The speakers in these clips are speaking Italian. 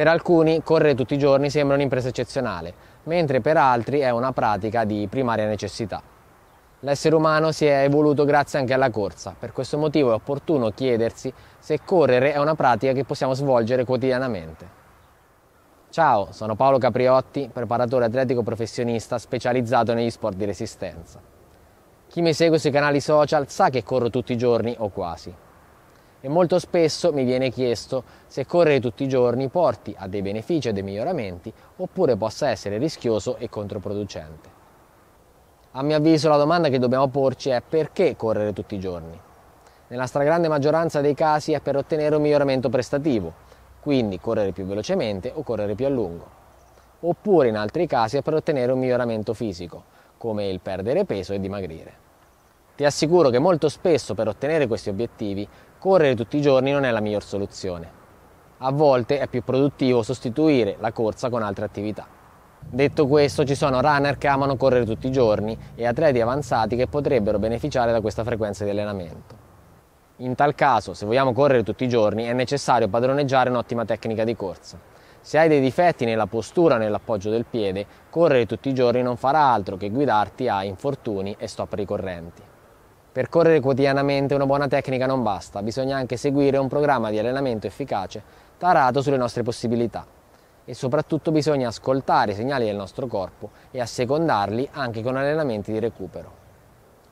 Per alcuni correre tutti i giorni sembra un'impresa eccezionale, mentre per altri è una pratica di primaria necessità. L'essere umano si è evoluto grazie anche alla corsa, per questo motivo è opportuno chiedersi se correre è una pratica che possiamo svolgere quotidianamente. Ciao, sono Paolo Capriotti, preparatore atletico professionista specializzato negli sport di resistenza. Chi mi segue sui canali social sa che corro tutti i giorni o quasi e molto spesso mi viene chiesto se correre tutti i giorni porti a dei benefici e dei miglioramenti oppure possa essere rischioso e controproducente. A mio avviso la domanda che dobbiamo porci è perché correre tutti i giorni? Nella stragrande maggioranza dei casi è per ottenere un miglioramento prestativo, quindi correre più velocemente o correre più a lungo. Oppure in altri casi è per ottenere un miglioramento fisico, come il perdere peso e dimagrire. Ti assicuro che molto spesso per ottenere questi obiettivi correre tutti i giorni non è la miglior soluzione. A volte è più produttivo sostituire la corsa con altre attività. Detto questo, ci sono runner che amano correre tutti i giorni e atleti avanzati che potrebbero beneficiare da questa frequenza di allenamento. In tal caso, se vogliamo correre tutti i giorni, è necessario padroneggiare un'ottima tecnica di corsa. Se hai dei difetti nella postura o nell'appoggio del piede, correre tutti i giorni non farà altro che guidarti a infortuni e stop ricorrenti. Percorrere quotidianamente una buona tecnica non basta, bisogna anche seguire un programma di allenamento efficace tarato sulle nostre possibilità e soprattutto bisogna ascoltare i segnali del nostro corpo e assecondarli anche con allenamenti di recupero.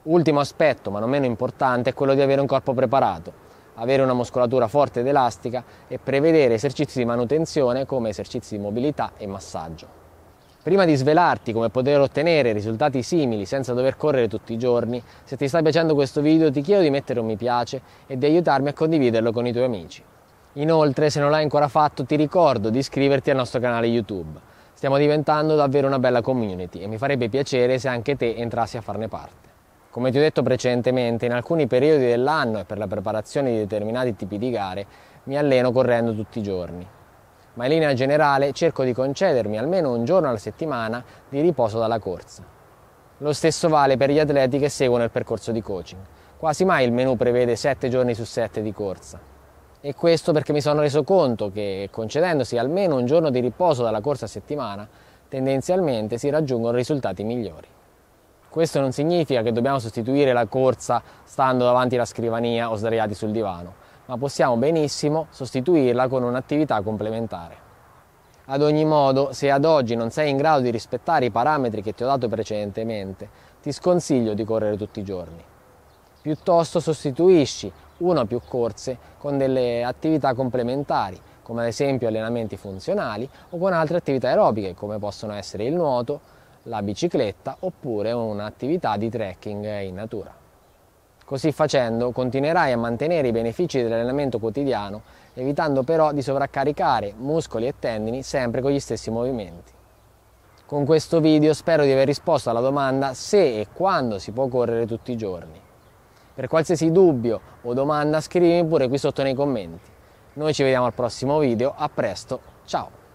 Ultimo aspetto, ma non meno importante, è quello di avere un corpo preparato, avere una muscolatura forte ed elastica e prevedere esercizi di manutenzione come esercizi di mobilità e massaggio. Prima di svelarti come poter ottenere risultati simili senza dover correre tutti i giorni, se ti sta piacendo questo video ti chiedo di mettere un mi piace e di aiutarmi a condividerlo con i tuoi amici. Inoltre, se non l'hai ancora fatto, ti ricordo di iscriverti al nostro canale YouTube. Stiamo diventando davvero una bella community e mi farebbe piacere se anche te entrassi a farne parte. Come ti ho detto precedentemente, in alcuni periodi dell'anno e per la preparazione di determinati tipi di gare, mi alleno correndo tutti i giorni ma in linea generale cerco di concedermi almeno un giorno alla settimana di riposo dalla corsa. Lo stesso vale per gli atleti che seguono il percorso di coaching. Quasi mai il menu prevede 7 giorni su 7 di corsa. E questo perché mi sono reso conto che concedendosi almeno un giorno di riposo dalla corsa a settimana, tendenzialmente si raggiungono risultati migliori. Questo non significa che dobbiamo sostituire la corsa stando davanti alla scrivania o sdraiati sul divano, ma possiamo benissimo sostituirla con un'attività complementare. Ad ogni modo, se ad oggi non sei in grado di rispettare i parametri che ti ho dato precedentemente, ti sconsiglio di correre tutti i giorni. Piuttosto sostituisci una o più corse con delle attività complementari, come ad esempio allenamenti funzionali o con altre attività aerobiche, come possono essere il nuoto, la bicicletta oppure un'attività di trekking in natura. Così facendo continuerai a mantenere i benefici dell'allenamento quotidiano, evitando però di sovraccaricare muscoli e tendini sempre con gli stessi movimenti. Con questo video spero di aver risposto alla domanda se e quando si può correre tutti i giorni. Per qualsiasi dubbio o domanda scrivimi pure qui sotto nei commenti. Noi ci vediamo al prossimo video, a presto, ciao!